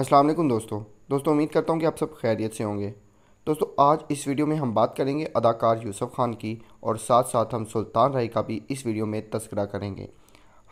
अस्सलाम वालेकुम दोस्तों दोस्तों उम्मीद करता हूँ कि आप सब खैरियत से होंगे दोस्तों आज इस वीडियो में हम बात करेंगे अदाकार यूसुफ खान की और साथ साथ हम सुल्तान राय का भी इस वीडियो में तस्करा करेंगे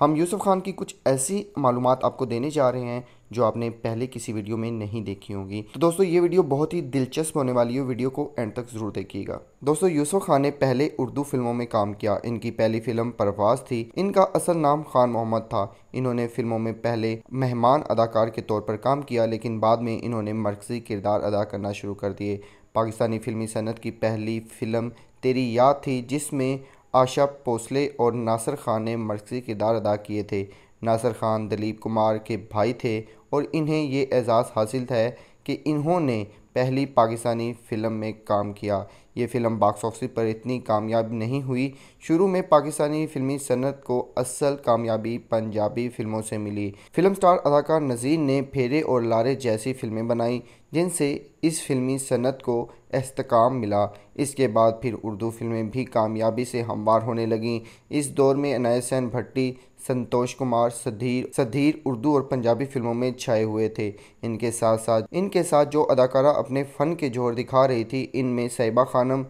हम यूसुफ खान की कुछ ऐसी मालूम आपको देने जा रहे हैं जो आपने पहले किसी वीडियो में नहीं देखी होगी तो दोस्तों ये वीडियो बहुत ही दिलचस्प होने वाली है वीडियो को एंड तक ज़रूर देखिएगा दोस्तों यूसुफ खान ने पहले उर्दू फिल्मों में काम किया इनकी पहली फिल्म परवाज थी इनका असल नाम खान मोहम्मद था इन्होंने फिल्मों में पहले मेहमान अदाकार के तौर पर काम किया लेकिन बाद में इन्होंने मरकजी किरदार अदा करना शुरू कर दिए पाकिस्तानी फिल्मी सनत की पहली फिल्म तेरी याद थी जिसमें आशा पोसले और नासर खान ने मरकजी किरदार अदा किए थे नासर खान दिलीप कुमार के भाई थे और इन्हें ये एजाज़ हासिल था कि इन्होंने पहली पाकिस्तानी फ़िल्म में काम किया ये फिल्म बॉक्स ऑफिस पर इतनी कामयाब नहीं हुई शुरू में पाकिस्तानी फिल्मी सनत को असल कामयाबी पंजाबी फिल्मों से मिली फिल्म स्टार अदाकार नज़ीर ने फेरे और लारे जैसी फिल्में बनाई जिनसे इस फिल्मी सनत को इसकाम मिला इसके बाद फिर उर्दू फिल्में भी कामयाबी से हमवार होने लगीं इस दौर में अनायसैन भट्टी संतोष कुमार सधीर सधीर उर्दू और पंजाबी फिल्मों में छाए हुए थे इनके साथ साथ इनके साथ जो अदाकारा अपने फ़न के जोर दिखा रही थी इनमें सैबा खानम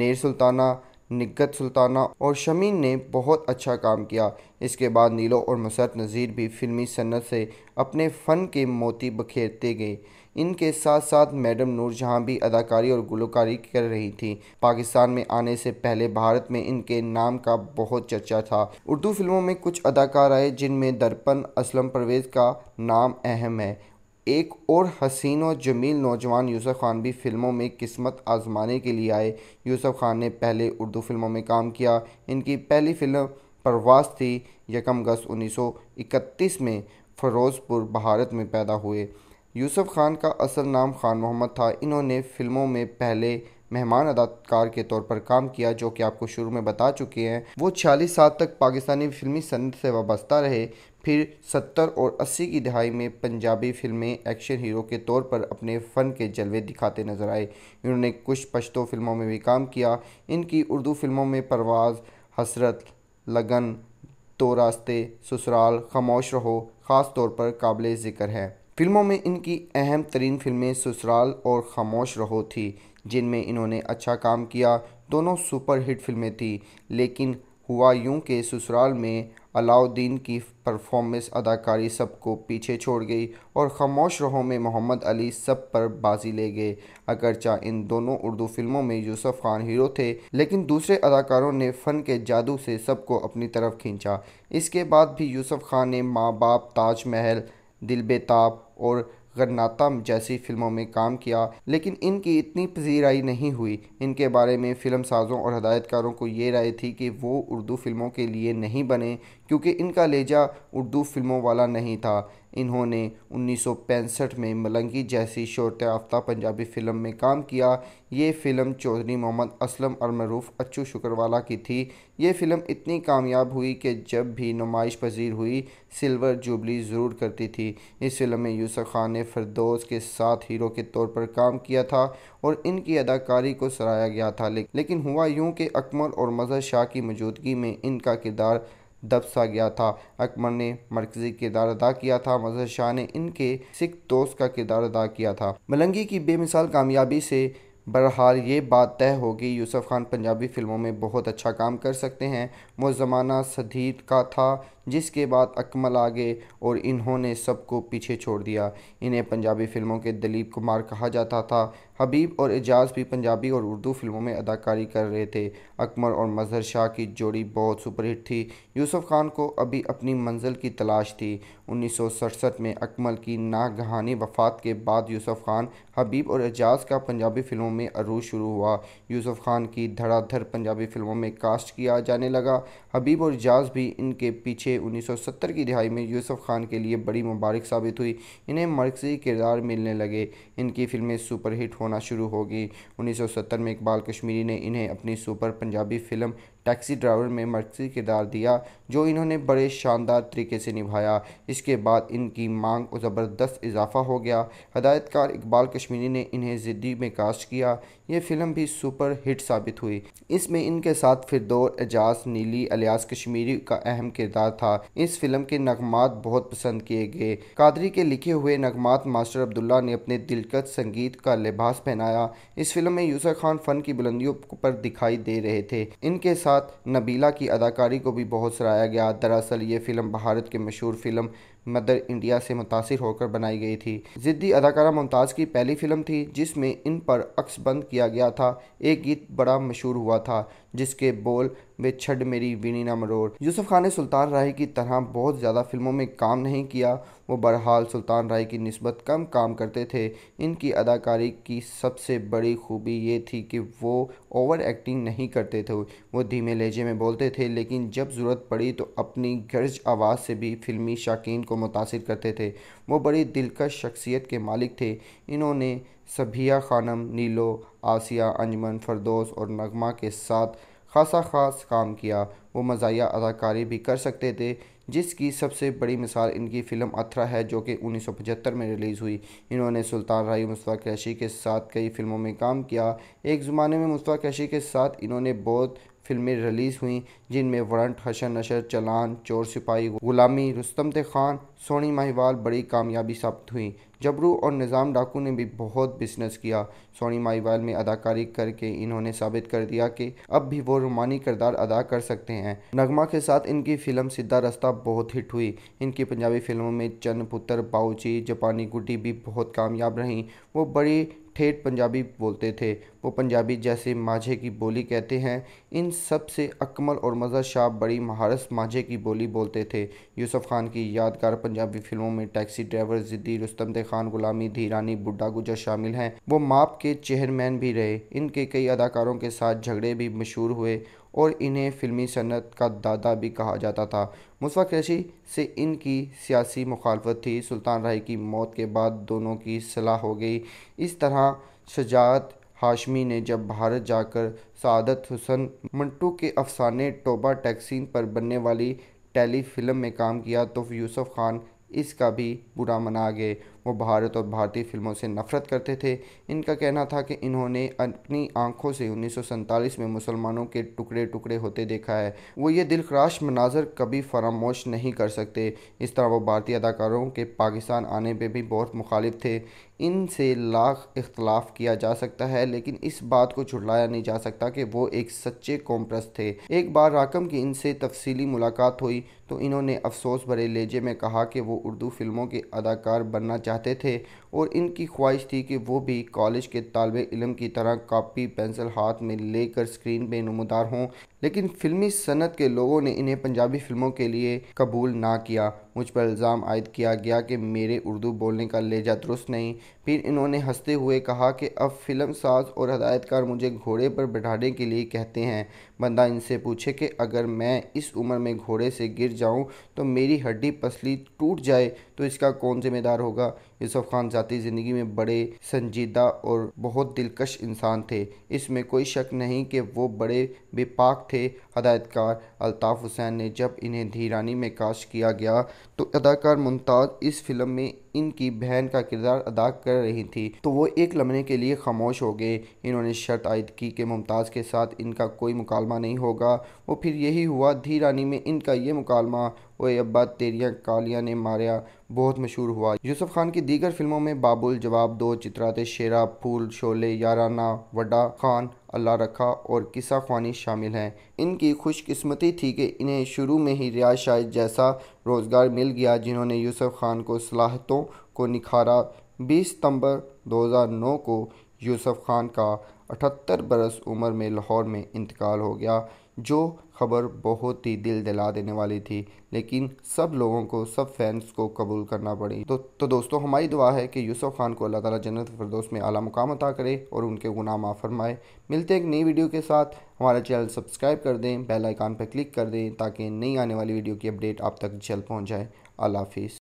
नेर सुल्ताना निगत सुल्ताना और शमीन ने बहुत अच्छा काम किया इसके बाद नीलो और मसरत नज़ीर भी फिल्मी सन्नत से अपने फ़न के मोती बखेरते गए इनके साथ साथ मैडम जहाँ भी अदाकारी और गुलकारी कर रही थी पाकिस्तान में आने से पहले भारत में इनके नाम का बहुत चर्चा था उर्दू फिल्मों में कुछ अदाकार आए जिनमें दर्पण असलम परवेज़ का नाम अहम है एक और हसीन और जमील नौजवान यूसुफ खान भी फिल्मों में किस्मत आजमाने के लिए आए यूसुफ खान ने पहले उर्दू फिल्मों में काम किया इनकी पहली फिल्म परवास थी यकम अगस्त 1931 में फरोज़पुर भारत में पैदा हुए यूसुफ खान का असल नाम खान मोहम्मद था इन्होंने फिल्मों में पहले मेहमान अदाकार के तौर पर काम किया जो कि आपको शुरू में बता चुके हैं वो छियालीस साल तक पाकिस्तानी फिल्मी सनत से वाबस्ता रहे फिर सत्तर और अस्सी की दहाई में पंजाबी फिल्में एक्शन हीरो के तौर पर अपने फ़न के जलवे दिखाते नजर आए इन्होंने कुछ पश्तो फिल्मों में भी काम किया इनकी उर्दू फिल्मों में परवाज़ हसरत लगन दो रास्ते ससुराल खामोश रहो ख़ास तौर पर काबिल ज़िक्र है फिल्मों में इनकी अहम तरीन फिल्में ससुराल और खामोश रहो थी जिनमें इन्होंने अच्छा काम किया दोनों सुपर हिट फिल्में थी लेकिन हुआ यूं के ससुराल में अलाउद्दीन की परफॉर्मेंस अदाकारी सबको पीछे छोड़ गई और खामोश रहो में मोहम्मद अली सब पर बाजी ले गए अगरचा इन दोनों उर्दू फिल्मों में यूसुफ खान हीरो थे लेकिन दूसरे अदाकारों ने फ़न के जादू से सबको अपनी तरफ खींचा इसके बाद भी यूसुफ खान ने माँ बाप ताजमहल दिल बेताब और गन्नातम जैसी फिल्मों में काम किया लेकिन इनकी इतनी पजीराई नहीं हुई इनके बारे में फिल्म साजों और हदायतकारों को ये राय थी कि वो उर्दू फिल्मों के लिए नहीं बने क्योंकि इनका लेजा उर्दू फिल्मों वाला नहीं था इन्होंने उन्नीस में मलंगी जैसी शोरत याफ्ता पंजाबी फ़िल्म में काम किया ये फ़िल्म चौधरी मोहम्मद असलम और मरूफ अच्छू शुक्रवाला की थी ये फ़िल्म इतनी कामयाब हुई कि जब भी नुमाइश पजीर हुई सिल्वर जुबली ज़रूर करती थी इस फिल्म में यूसुफ खान ने फरदोस के साथ हीरो के तौर पर काम किया था और इनकी अदाकारी को सराहाया गया था लेकिन हुआ यूं कि अकमल और मजहर शाह की मौजूदगी में इनका किरदार दबसा गया था अकबर ने मरकजी किरदार अदा किया था मजहर शाह ने इनके सिख दोस्त का किरदार अदा किया था मलंगी की बेमिसाल कामयाबी से बहरहाल ये बात तय होगी यूसुफ खान पंजाबी फिल्मों में बहुत अच्छा काम कर सकते हैं वो ज़माना सदीद का था जिसके बाद अकमल आ गए और इन्होंने सबको पीछे छोड़ दिया इन्हें पंजाबी फिल्मों के दिलीप कुमार कहा जाता था हबीब और एजाज भी पंजाबी और उर्दू फिल्मों में अदाकारी कर रहे थे अकमर और मजहर शाह की जोड़ी बहुत सुपरहिट थी यूसुफ खान को अभी अपनी मंजिल की तलाश थी उन्नीस में अकमल की नागहानी वफात के बाद यूसुफ खान हबीब और एजाज का पंजाबी फिल्मों में अरूज शुरू हुआ यूसुफ खान की धड़ाधड़ पंजाबी फिल्मों में कास्ट किया जाने लगा हबीब और एजाज भी इनके पीछे 1970 की दिहाई में यूसुफ खान के लिए बड़ी मुबारक साबित हुई इन्हें मरकजी किरदार मिलने लगे इनकी फिल्में सुपरहिट होने होना शुरू होगी 1970 में इकबाल कश्मीरी ने इन्हें अपनी super Punjabi film taxi driver में मरकजी किरदार दिया जो इन्होंने बड़े शानदार तरीके से निभाया इसके बाद इनकी मांग और ज़बरदस्त इजाफा हो गया हदायतकार इकबाल कश्मीरी ने इन्हें ज़िद्दी में कास्ट किया ये फिल्म भी सुपर हिट साबित हुई इसमें इनके साथ फिरदौर एजाज नीली अलियास कश्मीरी का अहम किरदार था इस फिल्म के नगमात बहुत पसंद किए गए कादरी के लिखे हुए नगमात मास्टर अब्दुल्ला ने अपने दिलकश संगीत का लिबास पहनाया इस फिल्म में यूसर खान फन की बुलंदियों पर दिखाई दे रहे थे इनके साथ साथ नबीला की अदाकारी को भी बहुत सराहाया गया दरअसल ये फ़िल्म भारत के मशहूर फिल्म मदर इंडिया से मुतासर होकर बनाई गई थी ज़िद्दी अदाकारा मुमताज़ की पहली फिल्म थी जिसमें इन पर अक्स बंद किया गया था एक गीत बड़ा मशहूर हुआ था जिसके बोल वे छड मेरी वीनी मरोर यूसुफ खान ने सुल्तान राय की तरह बहुत ज़्यादा फिल्मों में काम नहीं किया वो बहरहाल सुल्तान राय की नस्बत कम काम करते थे इनकी अदाकारी की सबसे बड़ी खूबी ये थी कि वो ओवर एक्टिंग नहीं करते थे वो धीमे लहजे में बोलते थे लेकिन जब ज़रूरत पड़ी तो अपनी गर्ज आवाज़ से भी फिल्मी शौकीन को को मुतासर करते थे वो बड़ी दिलकश शख्सियत के मालिक थे इन्होंने सभिया खानम नीलो आसिया अंजमन फरदोस और नगमा के साथ खासा खास काम किया वो मज़ाया अदाकारी भी कर सकते थे जिसकी सबसे बड़ी मिसाल इनकी फ़िल्म अथरा है जो कि 1975 में रिलीज़ हुई इन्होंने सुल्तान राई मुस्तफ़ा कैशी के साथ कई फ़िल्मों में काम किया एक ज़माने में मुस्तफ़ा कैशी के साथ इन्होंने बहुत फिल्में रिलीज़ हुई जिनमें वरंट हशर नशर चलान चोर सिपाही गुलामी रुस्तमत खान सोनी माहिवाल बड़ी कामयाबी साबित हुई जबरू और निज़ाम डाकू ने भी बहुत बिजनेस किया सोनी माहिवाल में अदाकारी करके इन्होंने साबित कर दिया कि अब भी वो रोमानी किरदार अदा कर सकते हैं नगमा के साथ इनकी फ़िल्म सीधा रास्ता बहुत हिट हुई इनकी पंजाबी फिल्मों में चंद पुत्र बाउची जापानी गुड्डी भी बहुत कामयाब रहीं वो बड़ी ठेठ पंजाबी बोलते थे वो पंजाबी जैसे माझे की बोली कहते हैं इन सब से अकमल और मज़ा शाह बड़ी महारस माझे की बोली बोलते थे यूसुफ खान की यादगार पंजाबी फिल्मों में टैक्सी ड्राइवर जिद्दी रुस्तम दे खान गुलामी धीरानी बुड्ढा गुजर शामिल हैं वो माप के चेयरमैन भी रहे इनके कई अदाकारों के साथ झगड़े भी मशहूर हुए और इन्हें फिल्मी सनत का दादा भी कहा जाता था मुस्फा कैशी से इनकी सियासी मुखालफत थी सुल्तान राय की मौत के बाद दोनों की सलाह हो गई इस तरह शजात हाशमी ने जब भारत जाकर सादत हुसन मंटू के अफसाने टोबा टैक्सीन पर बनने वाली टेली फिल्म में काम किया तो यूसुफ खान इसका भी बुरा मना गए वो भारत और भारतीय फिल्मों से नफरत करते थे इनका कहना था कि इन्होंने अपनी आंखों से उन्नीस में मुसलमानों के टुकड़े टुकड़े होते देखा है वो ये दिलखराश मनाजर कभी फरामोश नहीं कर सकते इस तरह वो भारतीय अदाकारों के पाकिस्तान आने पर भी बहुत मुखालिफ थे इनसे लाख इख्तलाफ किया जा सकता है लेकिन इस बात को छुड़लाया नहीं जा सकता कि वो एक सच्चे कॉम्प्रस थे एक बार राकम की इनसे तफसीली मुलाकात हुई तो इन्होंने अफसोस भरे लेजे में कहा कि वो उर्दू फिल्मों के अदाकार बनना चाहते चाहते थे और इनकी ख्वाहिश थी कि वो भी कॉलेज के तालब इलम की तरह कापी पेंसिल हाथ में लेकर स्क्रीन पर नमदार हों लेकिन फिल्मी सनत के लोगों ने इन्हें पंजाबी फिल्मों के लिए कबूल ना किया मुझ पर इल्ज़ाम आयद किया गया कि मेरे उर्दू बोलने का लहजा दुरुस्त नहीं फिर इन्होंने हंसते हुए कहा कि अब फिल्म साज और हदायतकार मुझे घोड़े पर बैठाने के लिए कहते हैं बंदा इनसे पूछे कि अगर मैं इस उम्र में घोड़े से गिर जाऊं तो मेरी हड्डी पसली टूट जाए तो इसका कौन जिम्मेदार होगा यूसुफ खान ज़ाती ज़िंदगी में बड़े संजीदा और बहुत दिलकश इंसान थे इसमें कोई शक नहीं कि वो बड़े बेपाक थे हदायतकार अल्ताफ़ हुसैन ने जब इन्हें धीरानी में काश किया गया तो अदाकार मुमताज़ इस फिल्म में इनकी बहन का किरदार अदा कर रही थी तो वो एक लम्हे के लिए खामोश हो गए इन्होंने शर्त आयद की कि मुमताज़ के साथ इनका कोई मुकालमा नहीं होगा वो फिर यही हुआ धी रानी में इनका ये मुकालमा वो अब्बा तेरिया कालिया ने मारिया बहुत मशहूर हुआ यूसुफ खान की दीगर फिल्मों में बाबुल जवाब दो चित्राते शेरा फूल शोले याराना वडा खान अल्लाह रखा और किसा खानी शामिल हैं इनकी खुशकस्मती थी कि इन्हें शुरू में ही रियाज शाह जैसा रोज़गार मिल गया जिन्होंने यूसुफ खान को सलाहतों को निखारा 20 सितंबर 2009 को यूसुफ खान का अठहत्तर बरस उम्र में लाहौर में इंतकाल हो गया जो खबर बहुत ही दिल दिला देने वाली थी लेकिन सब लोगों को सब फैंस को कबूल करना पड़ी तो तो दोस्तों हमारी दुआ है कि यूसुफ खान को अल्लाह ताला जन्नत फरदोस में आला मुकाम अता करे और उनके गुनाह माफ़ फरमाए मिलते एक नई वीडियो के साथ हमारा चैनल सब्सक्राइब कर दें बेल आइकान पर क्लिक कर दें ताकि नई आने वाली वीडियो की अपडेट आप तक जल्द पहुँच जाए अल्लाह हाफिज़